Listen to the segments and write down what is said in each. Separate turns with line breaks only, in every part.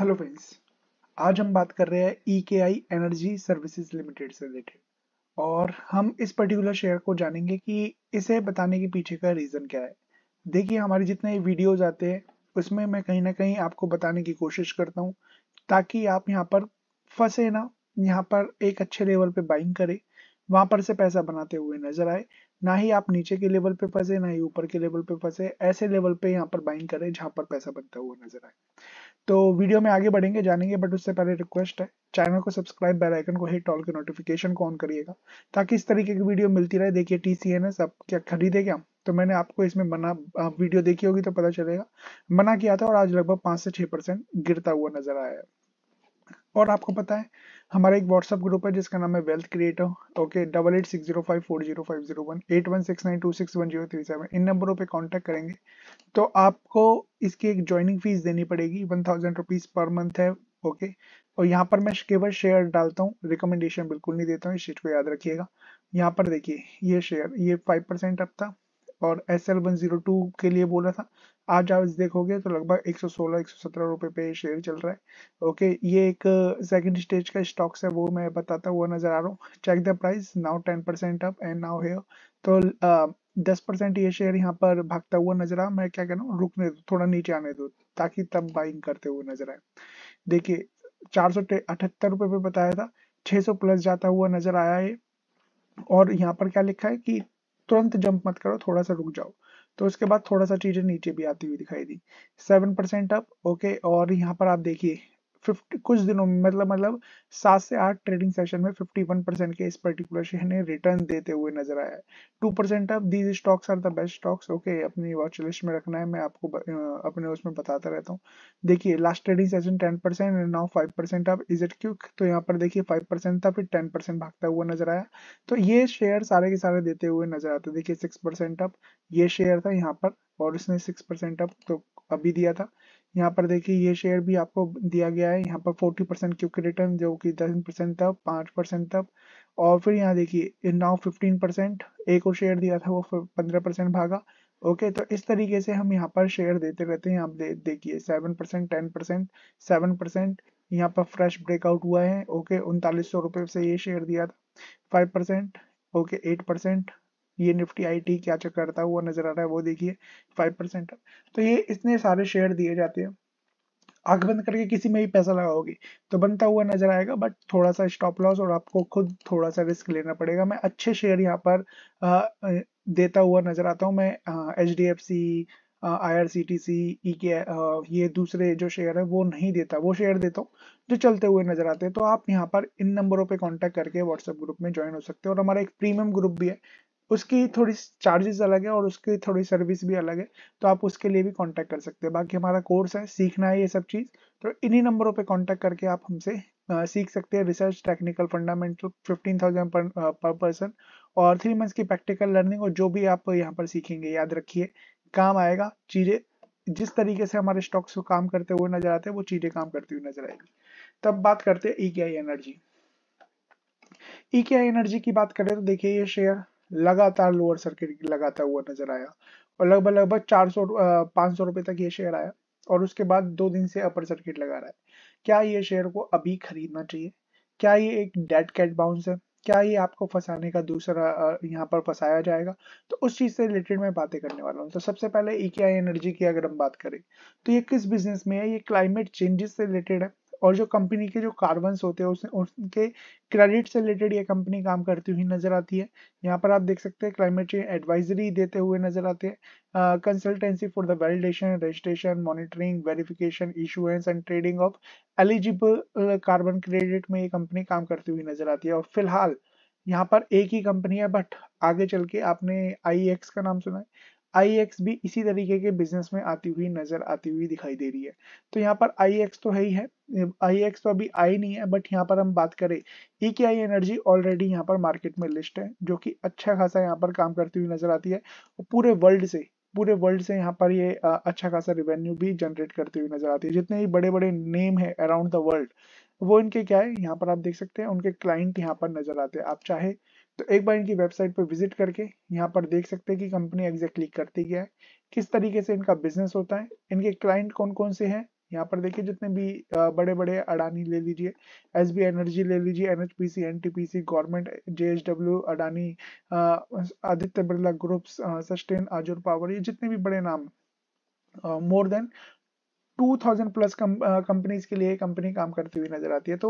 Hello friends आज हम बात कर रहे हैं E K I energy services limited से रिलेटेड और हम इस पर्टिकुलर शेयर को जानेंगे कि इसे बताने के पीछे का रीज़न क्या है देखिए हमारे जितने वीडियोज आते हैं उसमें मैं कहीं ना कहीं आपको बताने की कोशिश करता हूँ ताकि आप यहाँ पर फंसे ना यहाँ पर एक अच्छे लेवल पे बाइंग करें वहां पर से पैसा बनाते हुए नजर आए ना ही आप नीचे के लेवल पे फंसे ना ही ऊपर के लेवल पे फंसे ऐसे लेवल पे यहाँ पर बाइंग करें जहां पर पैसा बनता हुआ नजर आए तो वीडियो में आगे बढ़ेंगे जानेंगे बट उससे पहले रिक्वेस्ट है चैनल को सब्सक्राइब बेल आइकन को हिट ऑल के नोटिफिकेशन को ऑन करिएगा ताकि इस तरीके की वीडियो मिलती रहे देखिए टी सी एन एस आप क्या खरीदे क्या तो मैंने आपको इसमें मना वीडियो देखी होगी तो पता चलेगा मना किया था और आज लगभग पाँच से छः परसेंट गिरता हुआ नजर आया है और आपको पता है हमारा एक व्हाट्सअप ग्रुप है जिसका नाम है wealth creator okay double eight six zero five four zero five zero one eight one six nine two six one zero three seven इन नंबरों पे कांटेक्ट करेंगे तो आपको इसकी एक ज्वाइनिंग फीस देनी पड़ेगी one thousand rupees per month है ओके और यहाँ पर मैं केवल शेयर डालता हूँ रिकमेंडेशन बिल्कुल नहीं देता हूँ इस चीज़ को याद रखिएगा यहाँ पर देखिए ये शेयर ये फाइव परसेंट अब था और S L one zero two के लिए बोला था आज आप देखोगे तो लगभग 116 117 रुपए पे शेयर चल रहा है ओके ये एक सेकंड uh, स्टेज का स्टॉक्स है वो मैं बताता हुआ नजर आ रहा हूँ check the price now 10 percent up and now here तो uh, दस परसेंट ये शेयर यहाँ पर भागता हुआ नजर आ मैं क्या कह रहा हूँ रुकने दो थोड़ा नीचे आने दो ताकि तब बाइंग करते हुए नजर आए देखिए चार सौ रुपए पे बताया था 600 प्लस जाता हुआ नजर आया है और यहाँ पर क्या लिखा है कि तुरंत जंप मत करो थोड़ा सा रुक जाओ तो उसके बाद थोड़ा सा चीजें नीचे भी आती हुई दिखाई दी सेवन परसेंट अप ओके और यहाँ पर आप देखिए 50 कुछ दिनों में मतलब मतलब सात से आठ ट्रेडिंग सेशन में 51 परसेंट के इस पर्टिकुलर शेयर ने रिटर्न देते हुए नजर आया है two percent off these stocks are the best stocks okay अपनी वॉच लिस्ट में रखना है मैं आपको अपने उसमें बताता रहता हूँ देखिए last trading session ten percent and now five percent off is it quick तो यहाँ पर देखिए फाइव परसेंट था फिर टेन परसेंट भागता हुआ नजर आया तो ये शेयर सारे के सारे देते हुए नजर आते देखिए सिक्स परसेंट ऑफ ये शेयर था यहाँ पर और इसने सिक्स परसेंट ऑफ तो अभी दिया था यहाँ पर देखिए ये शेयर भी आपको दिया गया है यहाँ पर 40 परसेंट क्योंकि रिटर्न जो कि 10 परसेंट तक 5 परसेंट तक और फिर यहाँ देखिए नाउ 15 परसेंट एक और शेयर दिया था वो 15 परसेंट भागा ओके तो इस तरीके से हम यहाँ पर शेयर देते रहते हैं आप दे, देखिए seven percent ten percent seven percent यहाँ पर फ्रेश ब्रेकआउट हुआ है ओके उनतालीस सौ से ये शेयर दिया था फाइव ओके एट ये निफ्टी आईटी क्या चक्कर करता हुआ नजर आ रहा है वो देखिए फाइव परसेंट तो ये इतने सारे शेयर दिए जाते हैं आग बंद करके किसी में भी पैसा लगाओगे तो बनता हुआ नजर आएगा बट थोड़ा सा स्टॉप लॉस और आपको खुद थोड़ा सा रिस्क लेना पड़ेगा मैं अच्छे शेयर यहाँ पर आ, देता हुआ नजर आता हूँ मैं H D F C I R C T C E के ये दूसरे जो शेयर है वो नहीं देता वो शेयर देता हूँ जो चलते हुए नजर आते हैं तो आप यहाँ पर इन नंबरों पे कांटेक्ट करके व्हाट्सएप ग्रुप में ज्वाइन हो सकते हो और हमारा एक प्रीमियम ग्रुप भी है उसकी थोड़ी चार्जेस अलग है और उसकी थोड़ी सर्विस भी अलग है तो आप उसके लिए भी कांटेक्ट कर सकते हैं बाकी हमारा कोर्स है सीखना है ये सब चीज़ तो इन्हीं नंबरों पे कांटेक्ट करके आप हमसे सीख सकते हैं research technical fundamental fifteen thousand per person और थ्री मंथ्स की प्रैक्टिकल लर्निंग और जो भी आप यहाँ पर सीखेंगे याद रखिए काम आएगा चीज़ें जिस तरीके से हमारे स्टॉक्स को काम करते हुए नजर आते हैं वो चीज़ें काम करती हुई नजर आएगी तब बात करते हैं ई एनर्जी ई एनर्जी की बात करें तो देखिए ये शेयर लगातार लोअर सर्किट लगाता हुआ नजर आया और लगभग लगभग चार सौ पांच सौ रुपए तक ये शेयर आया और उसके बाद दो दिन से अपर सर्किट लगा रहा है क्या ये शेयर को अभी खरीदना चाहिए क्या ये एक डेड कैट बाउंस है क्या ये आपको फंसाने का दूसरा यहाँ पर फंसाया जाएगा तो उस चीज़ से रिलेटेड मैं बातें करने वाला हूँ तो सबसे पहले इकिया एनर्जी की अगर हम बात करें तो ये किस बिजनेस में है ये क्लाइमेट चेंजेस से रिलेटेड है और जो कंपनी के जो कार्बन होते हैं उनके क्रेडिट से रिलेटेड ये कंपनी काम करती हुई नजर आती है यहाँ पर आप देख सकते हैं क्लाइमेट चेंज एडवाइजरी देते हुए नजर आते हैं consultancy for the validation registration monitoring verification issuance and trading of eligible carbon credit में ये कंपनी काम करती हुई नजर आती है और फिलहाल यहाँ पर एक ही कंपनी है बट आगे चल के आपने आई e का नाम सुना है आई भी इसी तरीके के बिजनेस में आती हुई नजर आती हुई दिखाई दे रही है तो यहाँ पर आई तो है ही है आई तो अभी आई नहीं है बट यहाँ पर हम बात करें ई के आई एनर्जी ऑलरेडी यहाँ पर मार्केट में लिस्ट है जो कि अच्छा खासा यहाँ पर काम करती हुई नजर आती है पूरे वर्ल्ड से पूरे वर्ल्ड से यहाँ पर ये अच्छा खासा रिवेन्यू भी जनरेट करती हुई नजर आती है जितने भी बड़े बड़े नेम है अराउंड द वर्ल्ड वो इनके क्या है यहाँ पर आप देख सकते हैं उनके क्लाइंट यहाँ पर नजर आते हैं आप चाहे तो एक बार इनकी वेबसाइट पर विजिट करके यहाँ पर देख सकते हैं कि कंपनी एग्जैक्टली करती क्या है किस तरीके से इनका बिजनेस होता है इनके क्लाइंट कौन कौन से हैं यहाँ पर देखिए जितने भी बड़े बड़े अडानी ले लीजिए एस बी एनर्जी ले लीजिए N H P C N T P C government J H W Adani Aditya Birla groups sustain Azure power ये जितने भी बड़े नाम मोर देन 2000 प्लस कंपनीज के लिए कंपनी काम करती हुई नजर आती है तो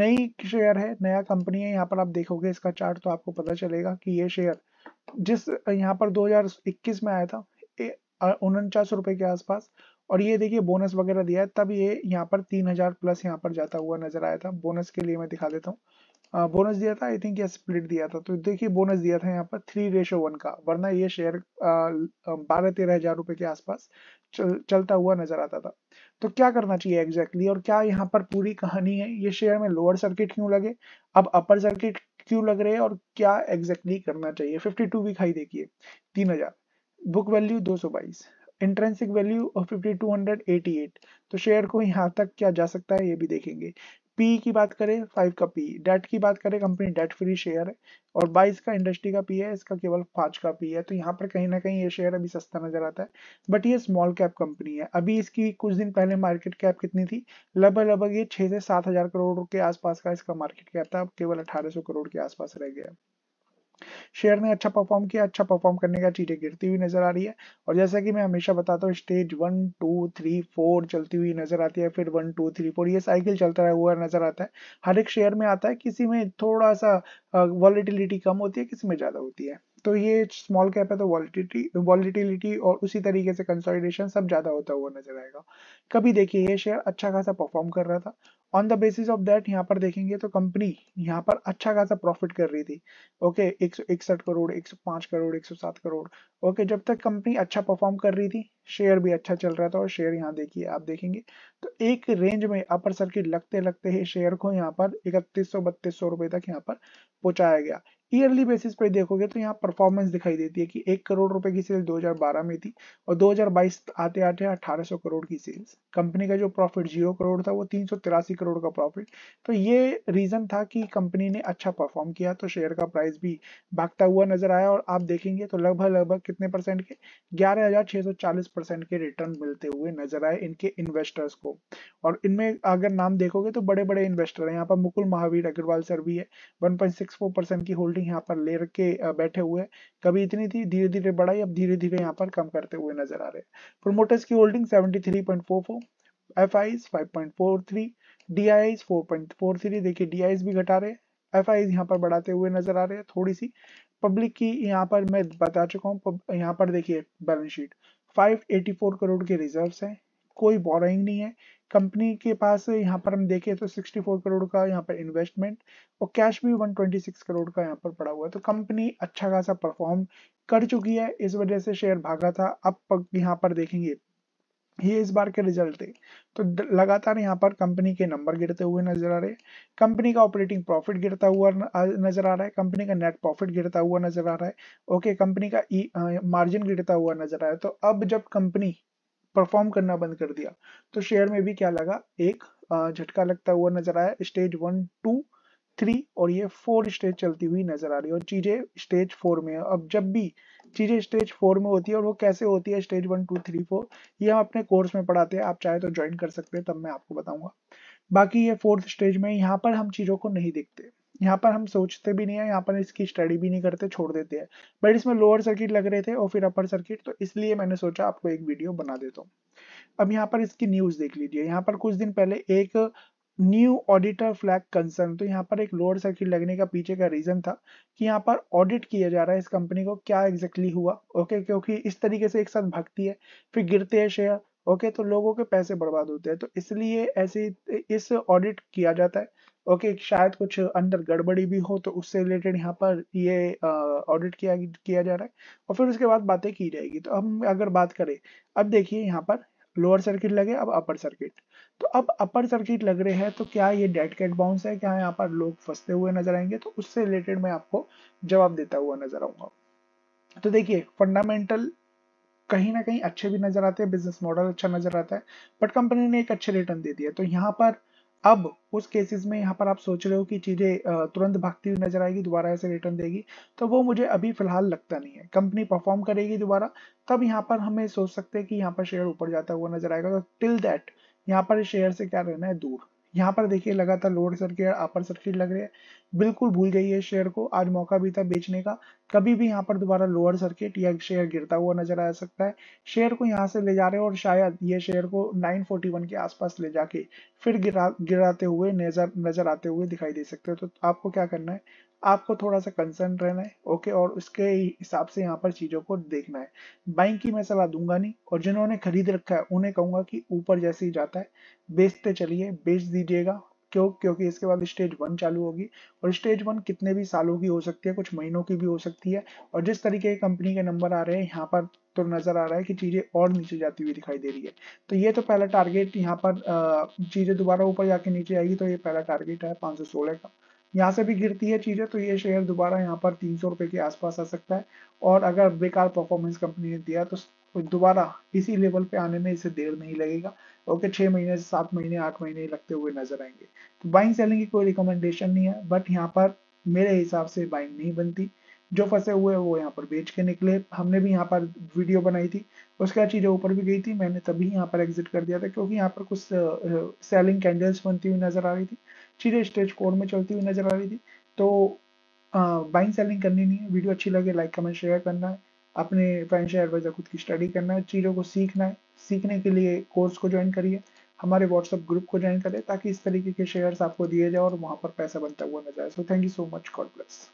नई शेयर है नया कंपनी है यहाँ पर आप देखोगे इसका चार्ट तो आपको पता चलेगा कि ये शेयर जिस यहाँ पर 2021 में आया था उनचास रुपए के आसपास और ये देखिए बोनस वगैरह दिया है तब ये यहाँ पर 3000 प्लस यहाँ पर जाता हुआ नजर आया था बोनस के लिए मैं दिखा देता हूँ बोनस दिया था आई थिंक या स्प्लिट दिया था तो देखिए बोनस दिया था यहाँ पर थ्री रेशो वन का वरना ये शेयर बारह तेरह हजार रुपए के आसपास चल, चलता हुआ नजर आता था तो क्या करना चाहिए एग्जैक्टली exactly? और क्या यहाँ पर पूरी कहानी है ये शेयर में लोअर सर्किट क्यों लगे अब अपर सर्किट क्यों लग रहे हैं और क्या एग्जैक्टली exactly करना चाहिए फिफ्टी टू वीक हाई देखिए तीन हजार बुक वैल्यू दो सौ बाईस intrinsic value fifty two hundred eighty eight तो शेयर को यहाँ तक क्या जा सकता है ये भी देखेंगे पी की बात करें फाइव का पी डेट की बात करें कंपनी डेट फ्री शेयर है और बाईस का इंडस्ट्री का पी है इसका केवल पांच का पी है तो यहाँ पर कहीं ना कहीं ये शेयर अभी सस्ता नजर आता है बट ये स्मॉल कैप कंपनी है अभी इसकी कुछ दिन पहले मार्केट कैप कितनी थी लगभग लगभग ये छह से सात हजार करोड़ के आसपास का इसका मार्केट कैप था अब केवल अठारह सौ करोड़ के आसपास रह गया शेयर ने अच्छा परफॉर्म किया अच्छा परफॉर्म करने का चीजें गिरती हुई नजर आ रही है और जैसा कि मैं हमेशा बताता हूँ stage one two three four चलती हुई नजर आती है फिर वन टू थ्री फोर ये साइकिल चलता रहा हुआ नजर आता है हर एक शेयर में आता है किसी में थोड़ा सा वॉलिटिलिटी कम होती है किसी में ज्यादा होती है तो ये स्मॉल कैप है तो वॉलिटिलिटी वॉलिटिलिटी और उसी तरीके से कंसोलिडेशन सब ज्यादा होता हुआ नजर आएगा कभी देखिए ये शेयर अच्छा खासा परफॉर्म कर रहा था on the basis of that यहाँ पर देखेंगे तो कंपनी यहाँ पर अच्छा खासा प्रॉफिट कर रही थी ओके एक सौ इकसठ करोड़ एक सौ पांच करोड़ एक सौ सात करोड़ ओके जब तक कंपनी अच्छा परफॉर्म कर रही थी शेयर भी अच्छा चल रहा था और शेयर यहाँ देखिए आप देखेंगे तो एक रेंज में अपर सर्किट लगते लगते ही शेयर को यहाँ पर इकतीस सौ बत्तीस सौ रुपए तक यहाँ पर पहुंचाया गया ईयरली बेसिस पे देखोगे तो यहाँ परफॉर्मेंस दिखाई देती है कि एक करोड़ रुपए की सेल 2012 में थी और 2022 आते आते 1800 करोड़ की सेल्स कंपनी का जो प्रॉफिट जीरो करोड़ था वो तीन करोड़ का प्रॉफिट तो ये रीजन था कि कंपनी ने अच्छा परफॉर्म किया तो शेयर का प्राइस भी भागता हुआ नजर आया और आप देखेंगे तो लगभग लगभग कितने परसेंट के ग्यारह परसेंट के रिटर्न मिलते हुए नजर आए इनके इन्वेस्टर्स को और इनमें अगर नाम देखोगे तो बड़े बड़े इन्वेस्टर है यहाँ पर मुकुल महावीर अग्रवाल सर भी है वन की होल्ड होल्डिंग यहाँ पर ले रखे बैठे हुए हैं कभी इतनी थी धीरे धीरे बढ़ाई अब धीरे धीरे यहाँ पर कम करते हुए नजर आ रहे हैं प्रोमोटर्स की holding seventy three 73.44 four 5.43 DIIs 4.43 देखिए डीआईज भी घटा रहे हैं एफआईज यहाँ पर बढ़ाते हुए नजर आ रहे हैं थोड़ी सी पब्लिक की यहाँ पर मैं बता चुका हूँ यहाँ पर देखिए बैलेंस शीट 584 करोड़ के रिजर्व्स हैं कोई बोरिंग नहीं है कंपनी के पास यहाँ पर हम देखें तो 64 करोड़ का यहाँ पर इन्वेस्टमेंट और कैश भी 126 करोड़ का यहाँ पर पड़ा हुआ है तो कंपनी अच्छा खासा परफॉर्म कर चुकी है इस वजह से शेयर भागा था अब यहाँ पर देखेंगे ये इस बार के रिजल्ट थे तो लगातार यहाँ पर कंपनी के नंबर गिरते हुए नजर आ रहे कंपनी का ऑपरेटिंग प्रॉफिट गिरता हुआ नजर आ रहा है कंपनी का नेट प्रॉफिट गिरता हुआ नजर आ रहा है ओके कंपनी का ई मार्जिन गिरता हुआ नजर आ रहा है तो अब जब कंपनी परफॉर्म करना बंद कर दिया तो शेयर में भी क्या लगा एक झटका लगता हुआ नजर आया स्टेज वन टू थ्री और ये फोर स्टेज चलती हुई नजर आ रही है और चीजें स्टेज फोर में है अब जब भी चीजें स्टेज फोर में होती है और वो कैसे होती है stage one two three four ये हम अपने कोर्स में पढ़ाते हैं आप चाहे तो ज्वाइन कर सकते हैं तब मैं आपको बताऊंगा बाकी ये फोर्थ स्टेज में यहाँ पर हम चीजों को नहीं देखते यहाँ पर हम सोचते भी नहीं है यहाँ पर इसकी स्टडी भी नहीं करते छोड़ देते हैं बट इसमें लोअर सर्किट लग रहे थे और फिर अपर सर्किट तो इसलिए मैंने सोचा आपको एक वीडियो बना देता हूँ अब यहाँ पर इसकी न्यूज देख लीजिए यहाँ पर कुछ दिन पहले एक न्यू ऑडिटर फ्लैग कंसर्न तो यहाँ पर एक लोअर सर्किट लगने का पीछे का रीजन था कि यहाँ पर ऑडिट किया जा रहा है इस कंपनी को क्या एग्जैक्टली हुआ ओके क्योंकि इस तरीके से एक साथ भागती है फिर गिरते हैं शेयर ओके तो लोगों के पैसे बर्बाद होते हैं तो इसलिए ऐसे इस ऑडिट किया जाता है ओके okay, शायद कुछ अंदर गड़बड़ी भी हो तो उससे रिलेटेड यहाँ पर ये ऑडिट किया किया जा रहा है और फिर उसके बाद बातें की जाएगी तो हम अगर बात करें अब देखिए यहाँ पर लोअर सर्किट लगे अब अपर सर्किट तो अब अपर सर्किट लग रहे हैं तो क्या ये डेड कैट बाउंस है क्या यहाँ पर लोग फंसते हुए नजर आएंगे तो उससे रिलेटेड मैं आपको जवाब देता हुआ नजर आऊंगा तो देखिए फंडामेंटल कहीं ना कहीं अच्छे भी नजर आते हैं बिजनेस मॉडल अच्छा नजर आता है बट कंपनी ने एक अच्छे रिटर्न दे दिया तो यहाँ पर अब उस केसेस में यहाँ पर आप सोच रहे हो कि चीज़ें तुरंत भागती हुई नजर आएगी दोबारा ऐसे रिटर्न देगी तो वो मुझे अभी फिलहाल लगता नहीं है कंपनी परफॉर्म करेगी दोबारा तब यहाँ पर हमें सोच सकते हैं कि यहाँ पर शेयर ऊपर जाता हुआ नजर आएगा तो टिल दैट यहाँ पर शेयर से क्या रहना है दूर यहाँ पर देखिए लगातार लोअर सर्किट अपर सर्किट लग रहे हैं बिल्कुल भूल गई है शेयर को आज मौका भी था बेचने का कभी भी यहाँ पर दोबारा लोअर सर्किट या शेयर गिरता हुआ नजर आ सकता है शेयर को यहाँ से ले जा रहे हैं और शायद ये शेयर को 941 के आसपास ले जाके फिर गिरा गिराते हुए नजर नजर आते हुए दिखाई दे सकते हैं तो आपको क्या करना है आपको थोड़ा सा कंसर्न रहना है ओके और उसके हिसाब से यहाँ पर चीजों को देखना है बाइंग की मैं सलाह दूंगा नहीं और जिन्होंने खरीद रखा है उन्हें कहूंगा कि ऊपर जैसे ही जाता है बेचते चलिए बेच दीजिएगा क्यों क्योंकि इसके बाद स्टेज वन चालू होगी और स्टेज वन कितने भी सालों की हो सकती है कुछ महीनों की भी हो सकती है और जिस तरीके की कंपनी के नंबर आ रहे हैं यहाँ पर तो नजर आ रहा है कि चीजें और नीचे जाती हुई दिखाई दे रही है तो ये तो पहला टारगेट यहाँ पर चीजें दोबारा ऊपर जाके नीचे आएगी तो ये पहला टारगेट है पांच का यहाँ से भी गिरती है चीज़ें तो ये शेयर दोबारा यहाँ पर तीन सौ के आसपास आ सकता है और अगर बेकार परफॉर्मेंस कंपनी ने दिया तो दोबारा इसी लेवल पे आने में इसे देर नहीं लगेगा ओके छह महीने से सात महीने आठ महीने लगते हुए नजर आएंगे तो बाइंग सेलिंग की कोई रिकमेंडेशन नहीं है बट यहाँ पर मेरे हिसाब से बाइंग नहीं बनती जो फंसे हुए वो यहाँ पर बेच के निकले हमने भी यहाँ पर वीडियो बनाई थी उसके बाद चीज़ें ऊपर भी गई थी मैंने तभी यहाँ पर एग्जिट कर दिया था क्योंकि यहाँ पर कुछ सेलिंग कैंडल्स बनती हुई नजर आ रही थी चीज़ें स्टेज फोर में चलती हुई नजर आ रही थी तो बाइंग सेलिंग करनी नहीं है वीडियो अच्छी लगे लाइक कमेंट शेयर करना है अपने फाइनेंशियल एडवाइजर खुद की स्टडी करना है चीज़ों को सीखना है सीखने के लिए कोर्स को ज्वाइन करिए हमारे व्हाट्सएप ग्रुप को ज्वाइन करें ताकि इस तरीके के शेयर्स आपको दिए जाए और वहाँ पर पैसा बनता हुआ नजर आए so thank you so much God bless